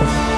Thank you.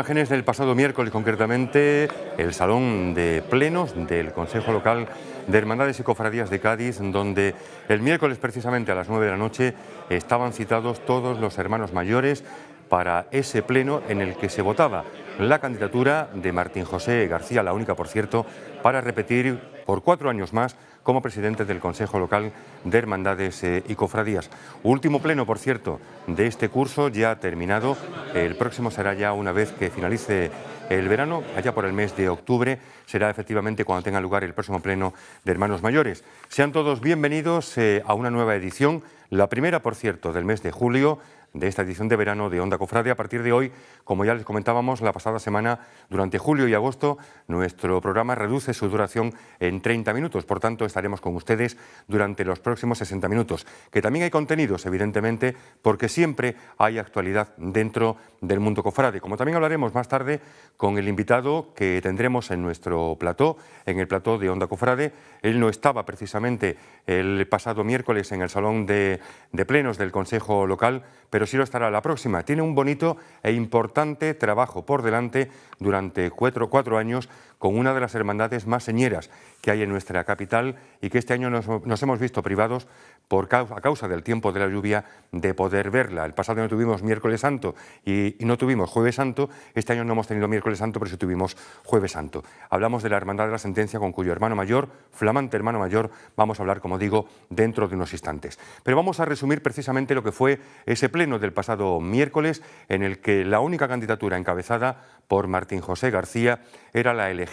Imágenes del pasado miércoles, concretamente, el Salón de Plenos del Consejo Local de Hermandades y Cofradías de Cádiz, donde el miércoles precisamente a las 9 de la noche estaban citados todos los hermanos mayores para ese pleno en el que se votaba la candidatura de Martín José García, la única, por cierto, para repetir por cuatro años más como presidente del Consejo Local de Hermandades eh, y Cofradías. Último pleno, por cierto, de este curso ya terminado. El próximo será ya una vez que finalice el verano, allá por el mes de octubre, será efectivamente cuando tenga lugar el próximo pleno de Hermanos Mayores. Sean todos bienvenidos eh, a una nueva edición, la primera, por cierto, del mes de julio de esta edición de verano de Onda Cofrade. A partir de hoy, como ya les comentábamos la pasada semana, durante julio y agosto, nuestro programa reduce su duración en 30 minutos. Por tanto, estaremos con ustedes durante los próximos 60 minutos. Que también hay contenidos, evidentemente, porque siempre hay actualidad dentro del mundo cofrade. Como también hablaremos más tarde con el invitado que tendremos en nuestro plató, en el plató de Onda Cofrade. Él no estaba precisamente el pasado miércoles en el salón de, de plenos del Consejo Local, pero sí lo estará la próxima. Tiene un bonito e importante trabajo por delante durante cuatro, cuatro años con una de las hermandades más señeras que hay en nuestra capital y que este año nos, hemos visto privados por a causa del tiempo de la lluvia de poder verla. El pasado no tuvimos miércoles santo y, no tuvimos jueves santo, este año no hemos tenido miércoles santo, pero sí tuvimos jueves santo. Hablamos de la Hermandad de la Sentencia con cuyo hermano mayor, flamante hermano mayor, vamos a hablar, como digo, dentro de unos instantes. Pero vamos a resumir precisamente lo que fue ese pleno del pasado miércoles en el que la única candidatura encabezada por Martín José García era la elegida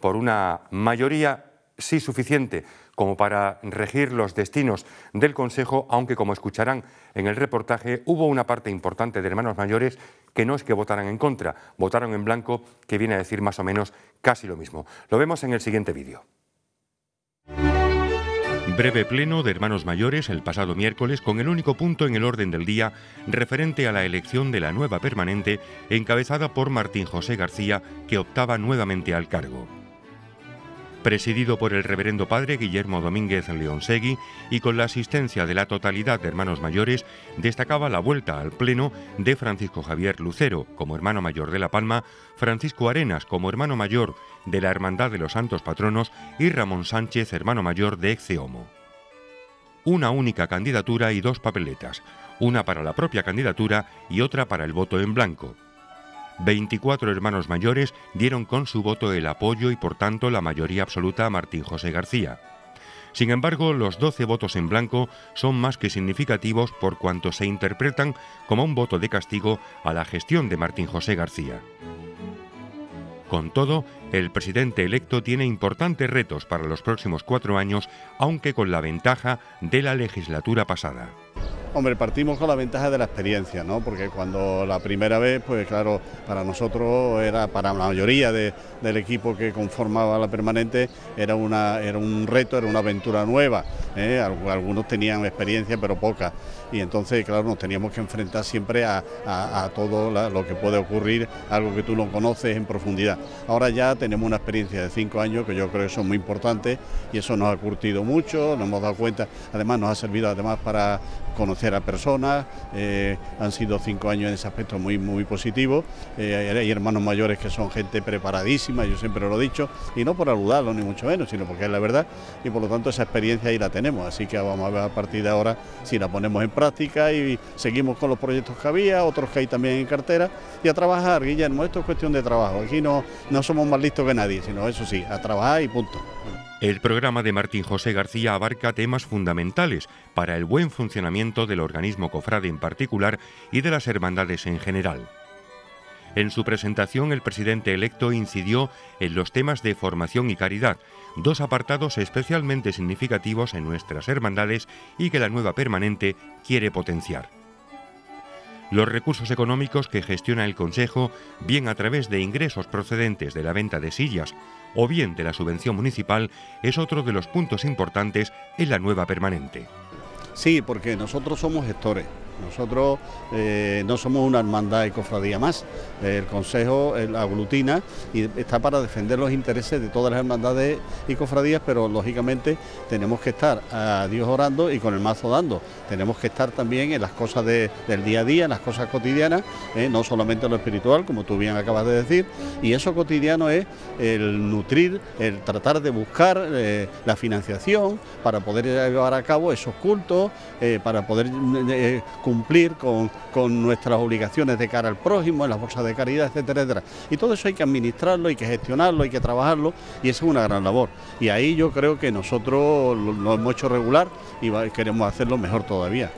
por una mayoría sí suficiente como para regir los destinos del Consejo, aunque como escucharán en el reportaje, hubo una parte importante de hermanos mayores que no es que votaran en contra, votaron en blanco, que viene a decir más o menos casi lo mismo. Lo vemos en el siguiente vídeo. Breve pleno de hermanos mayores el pasado miércoles con el único punto en el orden del día referente a la elección de la nueva permanente encabezada por Martín José García que optaba nuevamente al cargo presidido por el reverendo padre Guillermo Domínguez Leonsegui y con la asistencia de la totalidad de hermanos mayores, destacaba la vuelta al Pleno de Francisco Javier Lucero como hermano mayor de La Palma, Francisco Arenas como hermano mayor de la Hermandad de los Santos Patronos y Ramón Sánchez, hermano mayor de Exeomo. Una única candidatura y dos papeletas, una para la propia candidatura y otra para el voto en blanco. 24 hermanos mayores dieron con su voto el apoyo y por tanto la mayoría absoluta a Martín José García. Sin embargo, los 12 votos en blanco son más que significativos por cuanto se interpretan como un voto de castigo a la gestión de Martín José García. Con todo, el presidente electo tiene importantes retos para los próximos cuatro años, aunque con la ventaja de la legislatura pasada. Hombre, partimos con la ventaja de la experiencia, Porque cuando la primera vez, pues claro, para nosotros era, para la mayoría del equipo que conformaba la permanente, era, una, era un reto, era una aventura nueva. ¿eh? Algunos tenían experiencia, pero poca y entonces, claro, nos teníamos que enfrentar siempre a, todo lo que puede ocurrir, algo que tú no conoces en profundidad. Ahora ya tenemos una experiencia de cinco años que yo creo que son muy importantes y eso nos ha curtido mucho, nos hemos dado cuenta, además nos ha servido además para conocer a personas, eh, han sido cinco años en ese aspecto muy, muy positivo, eh, hay hermanos mayores que son gente preparadísima, yo siempre lo he dicho, y no por aludarlo ni mucho menos, sino porque es la verdad y por lo tanto esa experiencia ahí la tenemos, así que vamos a ver a partir de ahora si la ponemos en práctica y seguimos con los proyectos que había, otros que hay también en cartera, y a trabajar, Guillermo, esto es cuestión de trabajo, aquí no, somos más listos que nadie, sino eso sí, a trabajar y punto. El programa de Martín José García abarca temas fundamentales para el buen funcionamiento del organismo cofrade en particular y de las hermandades en general. En su presentación, el presidente electo incidió en los temas de formación y caridad, dos apartados especialmente significativos en nuestras hermandades y que la nueva permanente quiere potenciar. Los recursos económicos que gestiona el Consejo, bien a través de ingresos procedentes de la venta de sillas o bien de la subvención municipal, es otro de los puntos importantes en la nueva permanente. Sí, porque nosotros somos gestores nosotros eh, no somos una hermandad y cofradía más. El Consejo aglutina y está para defender los intereses de todas las hermandades y cofradías, pero lógicamente tenemos que estar a Dios orando y con el mazo dando. Tenemos que estar también en las cosas del día a día, en las cosas cotidianas, eh, no solamente lo espiritual, como tú bien acabas de decir. Y eso cotidiano es el nutrir, el tratar de buscar eh, la financiación para poder llevar a cabo esos cultos, para poder cumplir con, con nuestras obligaciones de cara al prójimo, en las bolsas de caridad, etcétera, etcétera. Y todo eso hay que administrarlo, hay que gestionarlo, hay que trabajarlo y eso es una gran labor. Y ahí yo creo que nosotros lo hemos hecho regular y queremos hacerlo mejor todavía.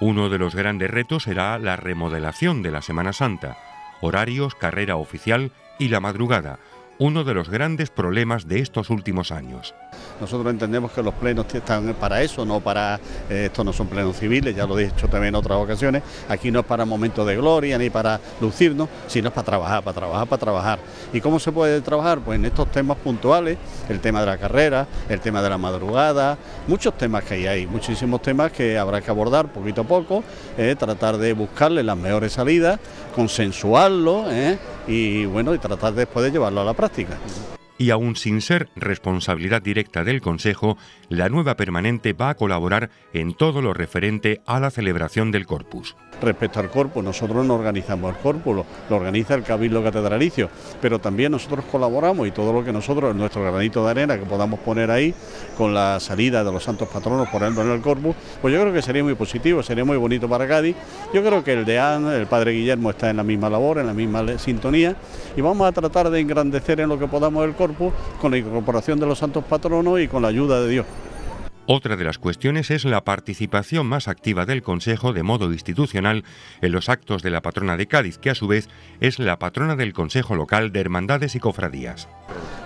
Uno de los grandes retos será la remodelación de la Semana Santa, horarios, carrera oficial y la madrugada uno de los grandes problemas de estos últimos años. Nosotros entendemos que los plenos están para eso, no para, eh, estos no son plenos civiles, ya lo he dicho también en otras ocasiones, aquí no es para momentos de gloria ni para lucirnos, sino es para trabajar, para trabajar, para trabajar. ¿Y cómo se puede trabajar? Pues en estos temas puntuales, el tema de la carrera, el tema de la madrugada, muchos temas que hay ahí, muchísimos temas que habrá que abordar poquito a poco, eh, tratar de buscarle las mejores salidas, consensuarlo, eh, y bueno, y tratar después de llevarlo a la práctica y aún sin ser responsabilidad directa del Consejo, la nueva permanente va a colaborar en todo lo referente a la celebración del corpus. Respecto al corpus, nosotros no organizamos el corpus, lo organiza el Cabildo Catedralicio, pero también nosotros colaboramos y todo lo que nosotros, nuestro granito de arena que podamos poner ahí, con la salida de los santos patronos, por ejemplo en el corpus, pues yo creo que sería muy positivo, sería muy bonito para Cádiz. Yo creo que el deán, el padre Guillermo, está en la misma labor, en la misma sintonía, y vamos a tratar de engrandecer en lo que podamos el corpus con la incorporación de los santos patronos y con la ayuda de Dios. Otra de las cuestiones es la participación más activa del Consejo de modo institucional en los actos de la patrona de Cádiz, que a su vez es la patrona del Consejo Local de Hermandades y Cofradías.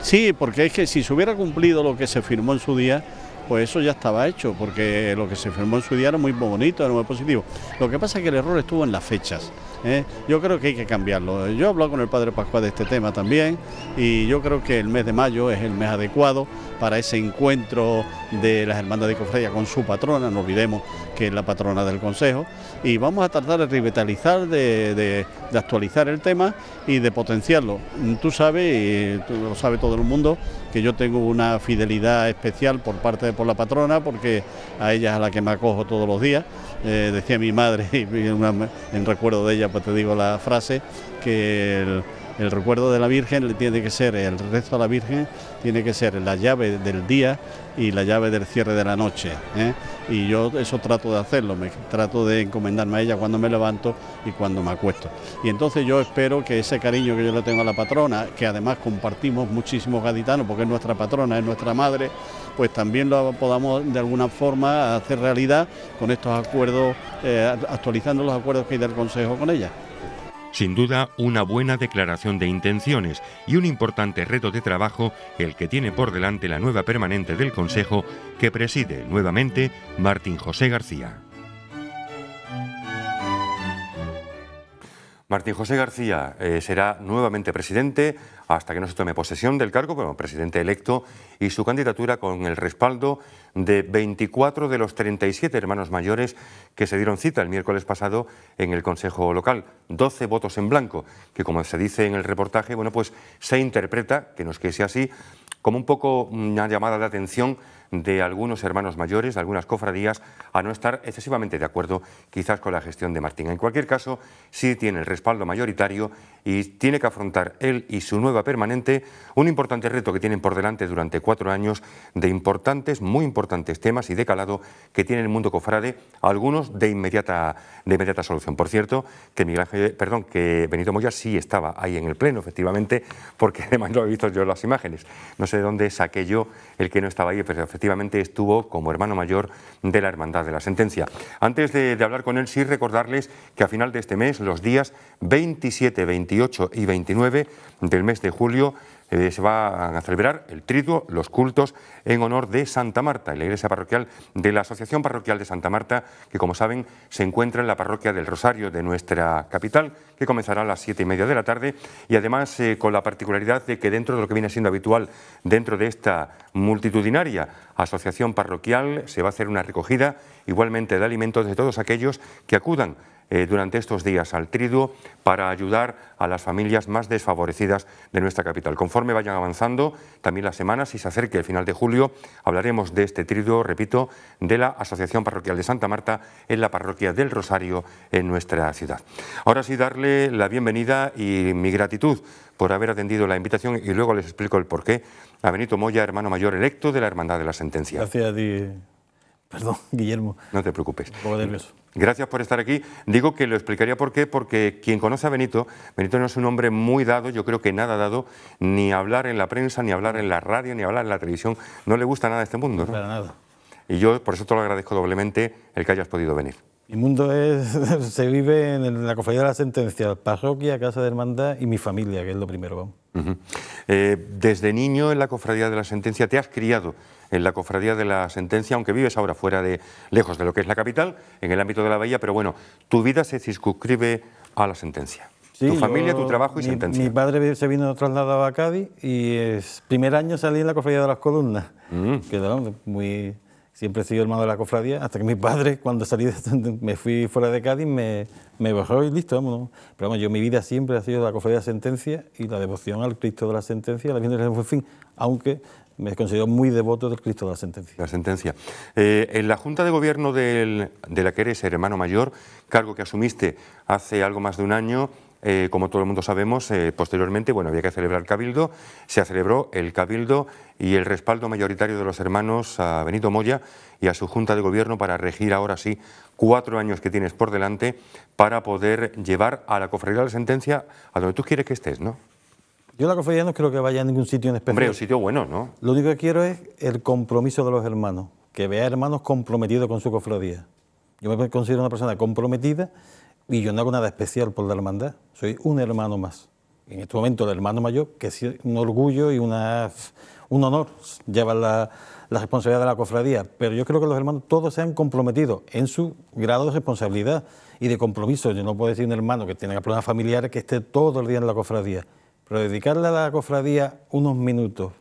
Sí, porque es que si se hubiera cumplido lo que se firmó en su día, pues eso ya estaba hecho, porque lo que se firmó en su día era muy bonito, era muy positivo. Lo que pasa es que el error estuvo en las fechas. ¿eh? Yo creo que hay que cambiarlo. Yo he hablado con el padre Pascual de este tema también y yo creo que el mes de mayo es el mes adecuado para ese encuentro de las hermanas de Cofradía con su patrona, no olvidemos que es la patrona del Consejo, y vamos a tratar de revitalizar, de, actualizar el tema y de potenciarlo. Tú sabes, y lo sabe todo el mundo, que yo tengo una fidelidad especial por parte de por la patrona, porque a ella es a la que me acojo todos los días. Eh, decía mi madre, y en recuerdo de ella, pues te digo la frase, que... El, el recuerdo de la Virgen tiene que ser, el resto a la Virgen tiene que ser la llave del día y la llave del cierre de la noche. ¿eh? Y yo eso trato de hacerlo, me trato de encomendarme a ella cuando me levanto y cuando me acuesto. Y entonces yo espero que ese cariño que yo le tengo a la patrona, que además compartimos muchísimos gaditanos, porque es nuestra patrona, es nuestra madre, pues también lo podamos de alguna forma hacer realidad con estos acuerdos, eh, actualizando los acuerdos que hay del Consejo con ella. Sin duda, una buena declaración de intenciones y un importante reto de trabajo el que tiene por delante la nueva permanente del Consejo que preside nuevamente Martín José García. Martín José García eh, será nuevamente presidente hasta que no se tome posesión del cargo como presidente electo y su candidatura con el respaldo de 24 de los 37 hermanos mayores que se dieron cita el miércoles pasado en el Consejo Local. 12 votos en blanco, que como se dice en el reportaje, bueno, pues se interpreta, que no es que sea así, como un poco mm, una llamada de atención de algunos hermanos mayores, de algunas cofradías, a no estar excesivamente de acuerdo quizás con la gestión de Martín. En cualquier caso, sí tiene el respaldo mayoritario y tiene que afrontar él y su nuevo permanente, un importante reto que tienen por delante durante cuatro años de importantes, muy importantes temas y de calado que tiene el mundo cofrade, algunos de inmediata, de inmediata solución. Por cierto, que Miguel perdón, que Benito Moya sí estaba ahí en el pleno, efectivamente, porque además lo he visto yo las imágenes. No sé de dónde saqué yo el que no estaba ahí, pero efectivamente estuvo como hermano mayor de la Hermandad de la Sentencia. Antes de, de hablar con él, sí recordarles que a final de este mes, los días 27, 28 y 29 del mes de julio eh, se va a celebrar el triduo, los cultos en honor de Santa Marta, en la iglesia parroquial de la Asociación Parroquial de Santa Marta, que como saben se encuentra en la parroquia del Rosario de nuestra capital, que comenzará a las siete y media de la tarde y además eh, con la particularidad de que dentro de lo que viene siendo habitual dentro de esta multitudinaria asociación parroquial se va a hacer una recogida igualmente de alimentos de todos aquellos que acudan eh, durante estos días al Triduo para ayudar a las familias más desfavorecidas de nuestra capital. Conforme vayan avanzando también las semanas y se acerque el final de julio, hablaremos de este Triduo, repito, de la Asociación Parroquial de Santa Marta en la parroquia del Rosario en nuestra ciudad. Ahora sí, darle la bienvenida y mi gratitud por haber atendido la invitación y luego les explico el porqué a Benito Moya, hermano mayor electo de la Hermandad de la Sentencia. Gracias a Perdón, Guillermo. No te preocupes. Gracias por estar aquí. Digo que lo explicaría por qué, porque quien conoce a Benito, Benito no es un hombre muy dado, yo creo que nada dado, ni hablar en la prensa, ni hablar en la radio, ni hablar en la televisión. No le gusta nada este mundo, nada. Y yo por eso te lo agradezco doblemente el que hayas podido venir. Mi mundo es, se vive en la cofradía de la sentencia, parroquia, casa de hermandad y mi familia, que es lo primero. Eh, desde niño en la cofradía de la sentencia te has criado en la cofradía de la sentencia, aunque vives ahora fuera de, lejos de lo que es la capital, en el ámbito de la bahía, pero bueno, tu vida se circunscribe a la sentencia. tu familia, tu trabajo y mi, sentencia. Mi padre se vino trasladado a Cádiz y es, primer año salí en la cofradía de las columnas, mm. que muy, siempre he sido hermano de la cofradía, hasta que mi padre, cuando salí de, me fui fuera de Cádiz, me, me bajó y listo, Pero vamos, yo mi vida siempre ha sido la cofradía de la sentencia y la devoción al Cristo de la sentencia, la sentencia, en fin, aunque me considero muy devoto del Cristo de la Sentencia. La Sentencia. Eh, en la Junta de Gobierno de la que eres hermano mayor, cargo que asumiste hace algo más de un año, eh, como todo el mundo sabemos, eh, posteriormente, bueno, había que celebrar el Cabildo, se celebró el Cabildo y el respaldo mayoritario de los hermanos a Benito Moya y a su Junta de Gobierno para regir ahora sí cuatro años que tienes por delante para poder llevar a la cofradía la sentencia a donde tú quieres que estés, ¿no? Yo la cofradía no creo que vaya a ningún sitio en especial. Hombre, un sitio bueno, ¿no? Lo único que quiero es el compromiso de los hermanos, que vea hermanos comprometidos con su cofradía. Yo me considero una persona comprometida y yo no hago nada especial por la hermandad, soy un hermano más. En este momento el hermano mayor, que es un orgullo y una, un honor llevar la, la responsabilidad de la cofradía, pero yo creo que los hermanos todos se han comprometido en su grado de responsabilidad y de compromiso. Yo no puedo decir un hermano que tenga problemas familiares que esté todo el día en la cofradía. Pero dedicarle a la cofradía unos minutos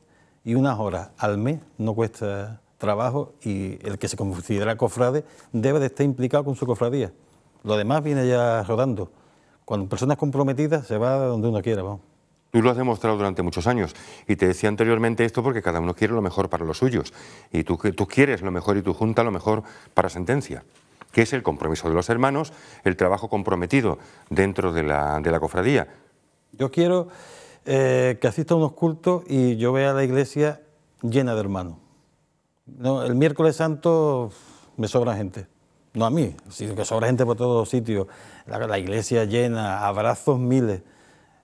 y unas horas al mes no cuesta trabajo y el que se considera cofrade debe de estar implicado con su cofradía. Lo demás viene ya rodando. Cuando personas comprometidas se va donde uno quiera, vamos. Tú lo has demostrado durante muchos años y te decía anteriormente esto porque cada uno quiere lo mejor para los suyos y tú, tú quieres lo mejor y tú junta lo mejor para sentencia, que es el compromiso de los hermanos, el trabajo comprometido dentro de la cofradía yo quiero eh, que asista a unos cultos y yo vea la iglesia llena de hermanos. No, el miércoles santo me sobra gente. No a mí, sino que sobra gente por todos sitios. La, iglesia llena, abrazos miles.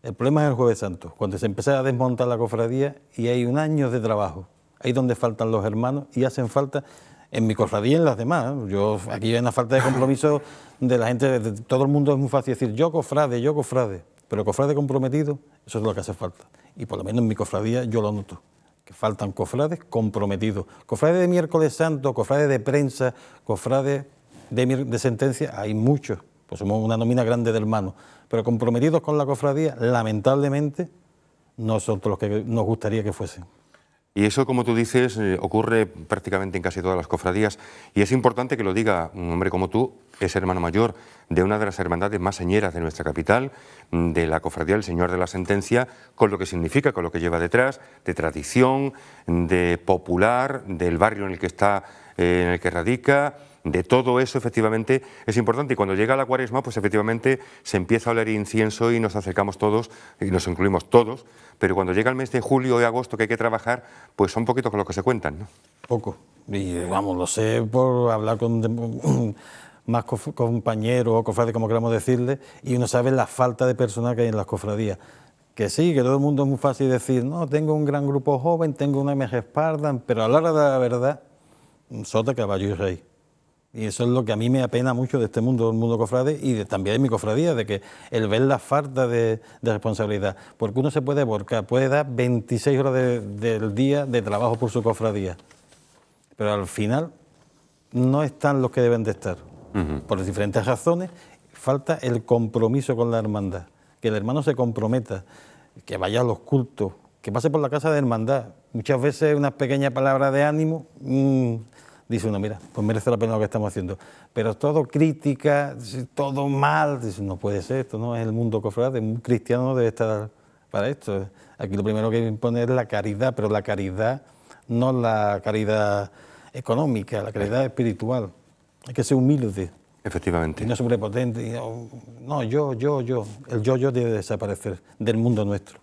El problema es el jueves santo, cuando se empieza a desmontar la cofradía y hay un año de trabajo. Ahí donde faltan los hermanos y hacen falta en mi cofradía y en las demás. ¿eh? Yo, aquí hay una falta de compromiso de la gente, de, todo el mundo es muy fácil decir yo cofrade, yo cofrade. Pero cofrades comprometidos, eso es lo que hace falta. Y por lo menos en mi cofradía yo lo noto. Que faltan cofrades comprometidos. Cofrades de miércoles santo, cofrades de prensa, cofrades de, sentencia, hay muchos. Pues somos una nómina grande de hermanos. Pero comprometidos con la cofradía, lamentablemente, no son los que nos gustaría que fuesen. Y eso, como tú dices, eh, ocurre prácticamente en casi todas las cofradías. Y es importante que lo diga un hombre como tú, es hermano mayor de una de las hermandades más señeras de nuestra capital, mm, de la cofradía del Señor de la Sentencia, con lo que significa, con lo que lleva detrás, de tradición, de popular, del barrio en el que está, eh, en el que radica, de todo eso efectivamente es importante. Y cuando llega la cuaresma, pues efectivamente se empieza a oler incienso y nos acercamos todos y nos incluimos todos. Pero cuando llega el mes de julio de agosto que hay que trabajar, pues son poquitos con los que se cuentan. ¿no? Poco. Y eh, vamos, lo sé por hablar con más compañeros o cofrades, como queramos decirle, y uno sabe la falta de personal que hay en las cofradías. Que sí, que todo el mundo es muy fácil decir, no, tengo un gran grupo joven, tengo una MG Spardan, pero a la hora de la verdad, sota, caballo y rey. Y eso es lo que a mí me apena mucho de este mundo, del mundo cofrade, y también de mi cofradía, de que el ver la falta de, responsabilidad. Porque uno se puede volcar, puede dar 26 horas del día de trabajo por su cofradía. Pero al final no están los que deben de estar. Por diferentes razones, falta el compromiso con la hermandad. Que el hermano se comprometa, que vaya a los cultos, que pase por la casa de hermandad. Muchas veces una pequeña palabra de ánimo. Mm, dice uno, mira, pues merece la pena lo que estamos haciendo. Pero todo crítica, todo mal, dice, no puede ser, esto no es el mundo cofrade, un cristiano no debe estar para esto. Aquí lo primero que hay que imponer es la caridad, pero la caridad no la caridad económica, la caridad espiritual. Hay que ser humilde. Efectivamente. no sobrepotente. Oh, no, yo, yo, yo. El yo-yo debe desaparecer del mundo nuestro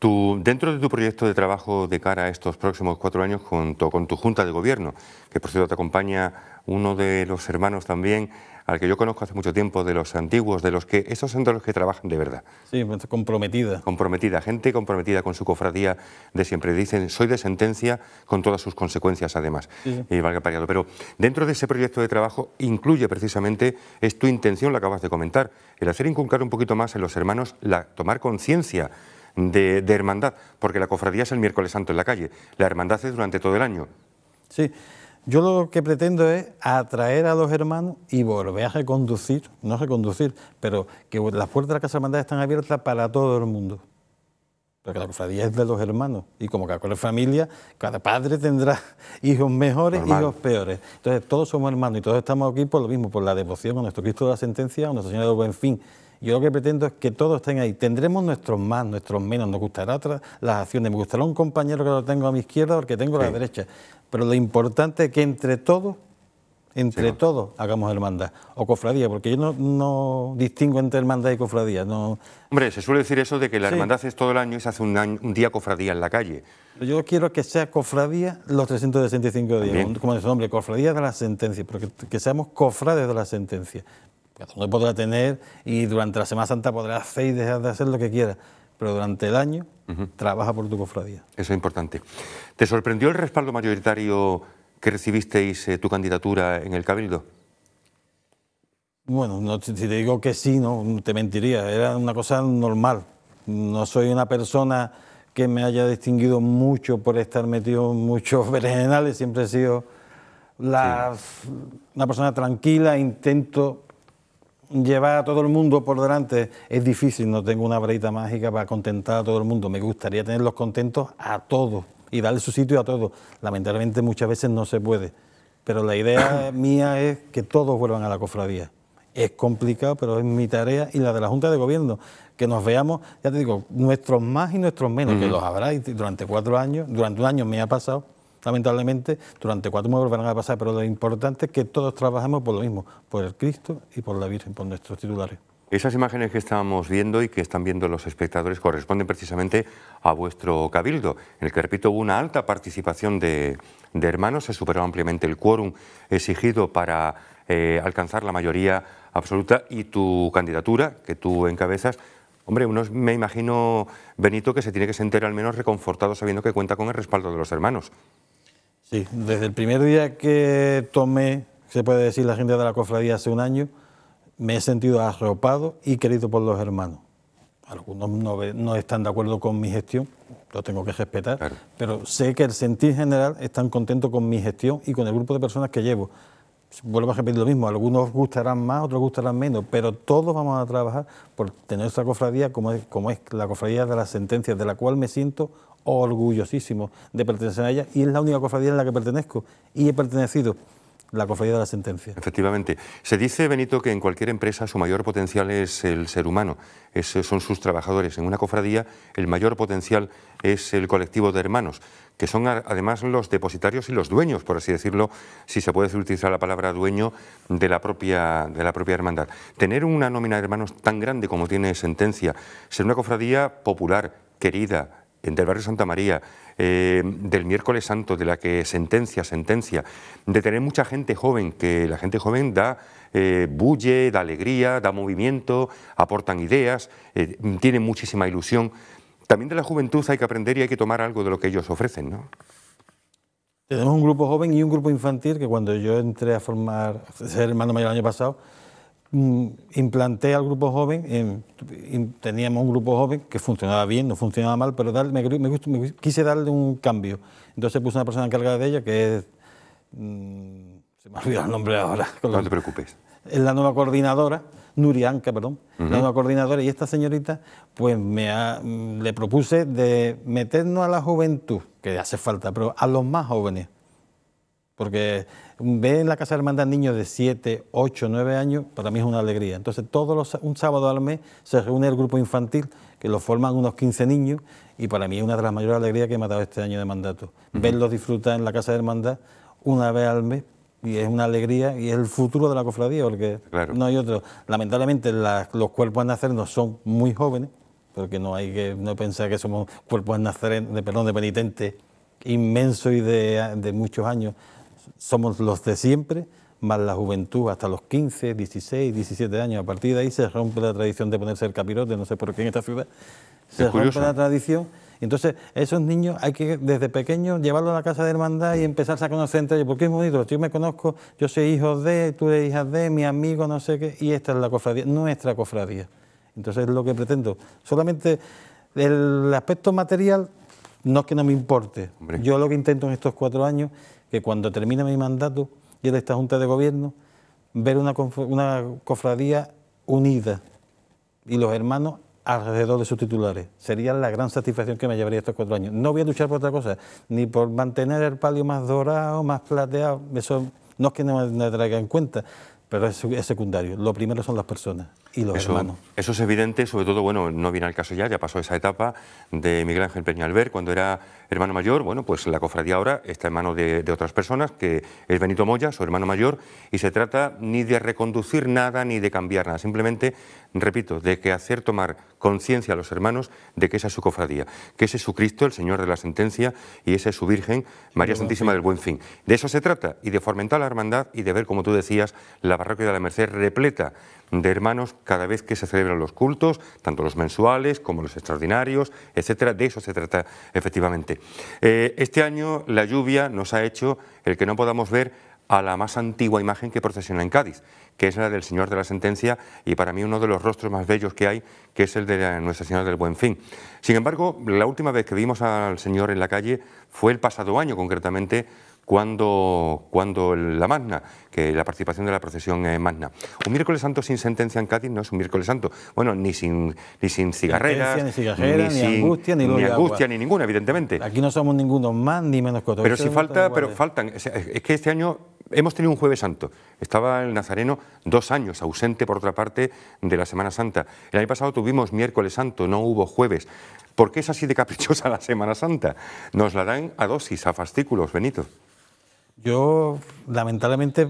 dentro de tu proyecto de trabajo de cara a estos próximos cuatro años junto con tu Junta de Gobierno, que por cierto te acompaña uno de los hermanos también, al que yo conozco hace mucho tiempo, de los antiguos, de los que, ...esos son de los que trabajan de verdad. Sí, pues, comprometida. Comprometida, gente comprometida con su cofradía de siempre. Dicen, soy de sentencia con todas sus consecuencias además, y valga pariado. Pero dentro de ese proyecto de trabajo incluye precisamente, es tu intención, la acabas de comentar, el hacer inculcar un poquito más en los hermanos, la, tomar conciencia de, hermandad, porque la cofradía es el miércoles santo en la calle, la hermandad es durante todo el año. Sí, yo lo que pretendo es atraer a los hermanos y volver a reconducir, no reconducir, pero que las puertas de la Casa Hermandad están abiertas para todo el mundo. Porque la cofradía es de los hermanos. Y como cada familia, cada padre tendrá hijos mejores, y hijos peores. Entonces todos somos hermanos y todos estamos aquí por lo mismo, por la devoción a nuestro Cristo de la Sentencia, a Nuestra Señora del Buen Fin. Yo lo que pretendo es que todos estén ahí. Tendremos nuestros más, nuestros menos, nos gustará las acciones, me gustará un compañero que lo tengo a mi izquierda o el que tengo a la derecha. Pero lo importante es que entre todos, entre todos, hagamos hermandad o cofradía, porque yo no, distingo entre hermandad y cofradía. No... Hombre, se suele decir eso de que la hermandad es todo el año y se hace un, un día cofradía en la calle. Yo quiero que sea cofradía los 365 días, como dice su nombre, cofradía de la sentencia, porque que seamos cofrades de la sentencia, no podrá tener y durante la Semana Santa podrá hacer y dejar de hacer lo que quiera, pero durante el año trabaja por tu cofradía. Eso es importante. ¿Te sorprendió el respaldo mayoritario que recibisteis eh, tu candidatura en el Cabildo? Bueno, no, si te digo que sí, no te mentiría. Era una cosa normal. No soy una persona que me haya distinguido mucho por estar metido en muchos berenjenales. Siempre he sido una persona tranquila. Intento llevar a todo el mundo por delante es difícil, no tengo una varita mágica para contentar a todo el mundo, me gustaría tenerlos contentos a todos y darle su sitio a todos. Lamentablemente muchas veces no se puede, pero la idea mía es que todos vuelvan a la cofradía. Es complicado, pero es mi tarea y la de la Junta de Gobierno, que nos veamos, ya te digo, nuestros más y nuestros menos, que los habrá durante cuatro años, durante un año me ha pasado, lamentablemente, durante cuatro meses van a pasar, pero lo importante es que todos trabajamos por lo mismo, por el Cristo y por la Virgen, por nuestros titulares. Esas imágenes que estamos viendo y que están viendo los espectadores corresponden precisamente a vuestro cabildo, en el que, repito, hubo una alta participación de, hermanos, se superó ampliamente el quórum exigido para eh, alcanzar la mayoría absoluta y tu candidatura, que tú encabezas, Hombre, uno me imagino, Benito, que se tiene que sentir al menos reconfortado sabiendo que cuenta con el respaldo de los hermanos. Sí, desde el primer día que tomé, se puede decir, la gente de la cofradía hace un año, me he sentido arropado y querido por los hermanos. Algunos no, están de acuerdo con mi gestión, lo tengo que respetar, pero sé que el sentir general están contento con mi gestión y con el grupo de personas que llevo. Vuelvo a repetir lo mismo, algunos gustarán más, otros gustarán menos, pero todos vamos a trabajar por tener esta cofradía como como es la cofradía de las sentencias, de la cual me siento orgullosísimo de pertenecer a ella y es la única cofradía en la que pertenezco y he pertenecido la cofradía de la sentencia. Efectivamente. Se dice, Benito, que en cualquier empresa su mayor potencial es el ser humano, son sus trabajadores. En una cofradía el mayor potencial es el colectivo de hermanos, que son además los depositarios y los dueños, por así decirlo, si se puede utilizar la palabra dueño, de la propia, de la propia hermandad. Tener una nómina de hermanos tan grande como tiene sentencia, ser una cofradía popular, querida, del barrio Santa María, eh, del miércoles santo, de la que sentencia, sentencia, de tener mucha gente joven, que la gente joven da eh, bulle, da alegría, da movimiento, aportan ideas, eh, tienen muchísima ilusión. También de la juventud hay que aprender y hay que tomar algo de lo que ellos ofrecen, ¿no? Tenemos un grupo joven y un grupo infantil que cuando yo entré a formar, a ser hermano mayor el año pasado, Mm, implanté al grupo joven, teníamos un grupo joven que funcionaba bien, no funcionaba mal, pero me, quise darle un cambio. Entonces puse una persona encargada de ella que es... Mm, se me ha olvidado el nombre ahora. No te preocupes. Es la nueva coordinadora, Nurianka, perdón, la nueva coordinadora, y esta señorita, pues me mm, le propuse de meternos a la juventud, que hace falta, pero a los más jóvenes, porque ver en la Casa de Hermandad niños de 7, 8, 9 años, para mí es una alegría. Entonces, todos los, un sábado al mes se reúne el grupo infantil, que lo forman unos 15 niños, y para mí es una de las mayores alegrías que me ha dado este año de mandato. Verlos disfrutar en la Casa de Hermandad una vez al mes, y es una alegría, y es el futuro de la cofradía, porque no hay otro. Lamentablemente, los cuerpos nacer no son muy jóvenes, porque no hay que no pensar que somos cuerpos nacer, de, perdón, de penitentes inmensos y de, de muchos años somos los de siempre, más la juventud hasta los 15, 16, 17 años. A partir de ahí se rompe la tradición de ponerse el capirote, no sé por qué en esta ciudad. Se rompe la tradición. Entonces, esos niños hay que desde pequeños llevarlos a la casa de hermandad y empezarse a conocer entre ellos, porque es bonito, yo me conozco, yo soy hijo de, tú eres hija de, mi amigo, no sé qué, y esta es la cofradía, nuestra cofradía. Entonces es lo que pretendo. Solamente el aspecto material no es que no me importe. Yo lo que intento en estos cuatro años que cuando termine mi mandato y de esta Junta de Gobierno, ver una, cofradía unida y los hermanos alrededor de sus titulares. Sería la gran satisfacción que me llevaría estos cuatro años. No voy a luchar por otra cosa, ni por mantener el palio más dorado, más plateado, eso no es que no me traiga en cuenta, pero es secundario. Lo primero son las personas eso, Eso es evidente, sobre todo, bueno, no viene al caso ya, ya pasó esa etapa de Miguel Ángel Peñalver, cuando era hermano mayor, bueno, pues la cofradía ahora está en manos de, otras personas, que es Benito Moya, su hermano mayor, y se trata ni de reconducir nada ni de cambiar nada, simplemente, repito, de que hacer tomar conciencia a los hermanos de que esa es su cofradía, que ese es su Cristo, el Señor de la Sentencia, y esa es su Virgen, María Santísima del Buen Fin. De eso se trata, y de fomentar la hermandad y de ver, como tú decías, la parroquia de la Merced repleta de hermanos cada vez que se celebran los cultos, tanto los mensuales como los extraordinarios, etcétera. De eso se trata efectivamente. Eh, este año la lluvia nos ha hecho el que no podamos ver a la más antigua imagen que procesiona en Cádiz, que es la del Señor de la Sentencia y para mí uno de los rostros más bellos que hay, que es el de Nuestra Señora del Buen Fin. Sin embargo, la última vez que vimos al Señor en la calle fue el pasado año, concretamente cuando, cuando la magna, que la participación de la procesión magna. Un miércoles santo sin sentencia en Cádiz no es un miércoles santo, bueno, ni sin, ni sin cigarreras, ni, ni, angustia, ni, ninguna, evidentemente. Aquí no somos ninguno más ni menos que otro. Pero si falta, pero faltan, es que este año hemos tenido un jueves santo. Estaba el nazareno dos años ausente, por otra parte, de la Semana Santa. El año pasado tuvimos miércoles santo, no hubo jueves. ¿Por qué es así de caprichosa la Semana Santa? Nos la dan a dosis, a fastículos, Benito. Yo, lamentablemente,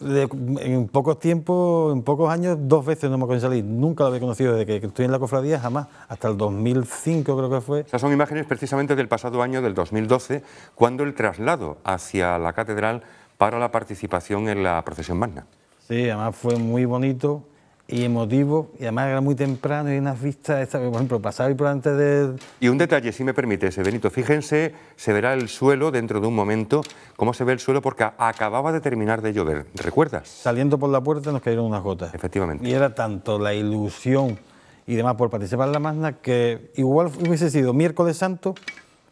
en pocos tiempos, en pocos años, dos veces no me acuerdo salir. Nunca lo había conocido desde que estoy en la cofradía, jamás, hasta el 2005 creo que fue. O Esas son imágenes precisamente del pasado año, del 2012, cuando el traslado hacia la catedral para la participación en la procesión magna. Sí, además fue muy bonito y emotivo, y además era muy temprano y unas vistas, por ejemplo, pasaba y por antes de... Y un detalle, si me permite, ese Benito, fíjense, se verá el suelo dentro de un momento, cómo se ve el suelo, porque acababa de terminar de llover, ¿recuerdas? Saliendo por la puerta nos cayeron unas gotas. Efectivamente. Y era tanto la ilusión y demás por participar en la magna que igual hubiese sido miércoles santo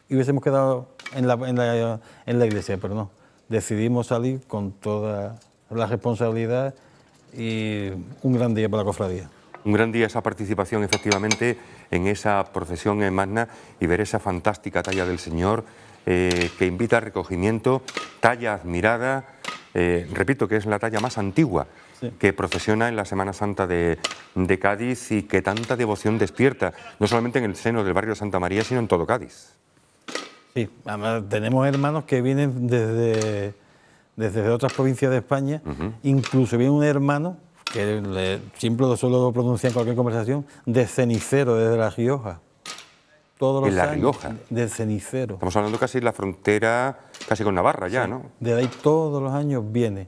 y hubiésemos quedado en la, en la, en la iglesia, pero no, decidimos salir con toda la responsabilidad y un gran día para la cofradía. Un gran día esa participación efectivamente en esa procesión en Magna y ver esa fantástica talla del Señor eh, que invita al recogimiento, talla admirada, eh, repito que es la talla más antigua que procesiona en la Semana Santa de, de, Cádiz y que tanta devoción despierta, no solamente en el seno del barrio de Santa María, sino en todo Cádiz. Sí, además tenemos hermanos que vienen desde desde otras provincias de España, incluso viene un hermano, que siempre lo suelo pronunciar en cualquier conversación, de cenicero, desde La Rioja. Todos los ¿En La Rioja? de cenicero. Estamos hablando casi de la frontera, casi con Navarra ya, ¿no? ...de ahí todos los años viene.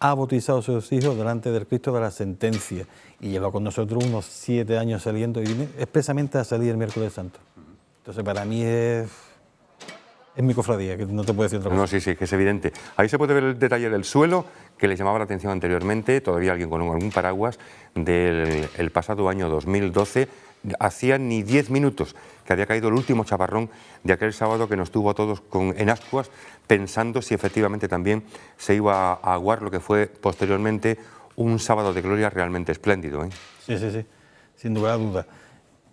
Ha bautizado a sus hijos delante del Cristo de la sentencia y lleva con nosotros unos siete años saliendo y viene expresamente a salir el miércoles santo. Entonces para mí es ...en mi cofradía, que no te puedo decir otra cosa. No, sí, sí, que es evidente. Ahí se puede ver el detalle del suelo, que les llamaba la atención anteriormente, todavía alguien con algún paraguas, del pasado año 2012, hacía ni 10 minutos que había caído el último chaparrón de aquel sábado que nos tuvo a todos con, en ascuas, pensando si efectivamente también se iba a aguar lo que fue posteriormente un sábado de gloria realmente espléndido. ¿eh? Sí, sí, sí, sin lugar a duda.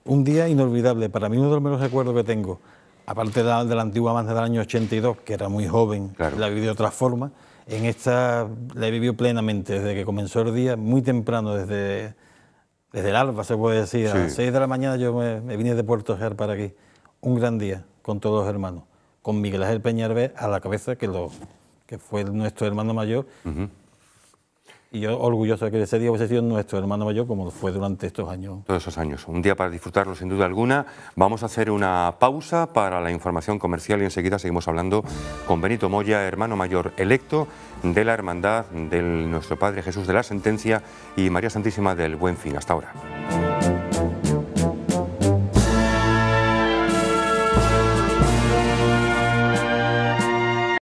Un día inolvidable, para mí uno de los mejores recuerdos que tengo aparte de la, antigua del año 82, que era muy joven, la viví de otra forma, en esta la he vivido plenamente desde que comenzó el día, muy temprano, desde, desde el alba se puede decir, a las 6 de la mañana yo me, vine de Puerto Real para aquí. Un gran día con todos los hermanos, con Miguel Ángel Peñarbe a la cabeza, que, lo, que fue nuestro hermano mayor. Y yo orgulloso de que ese día hubiese sido nuestro hermano mayor, como fue durante estos años. Todos esos años. Un día para disfrutarlo, sin duda alguna. Vamos a hacer una pausa para la información comercial y enseguida seguimos hablando con Benito Moya, hermano mayor electo de la Hermandad de nuestro Padre Jesús de la Sentencia y María Santísima del Buen Fin. Hasta ahora.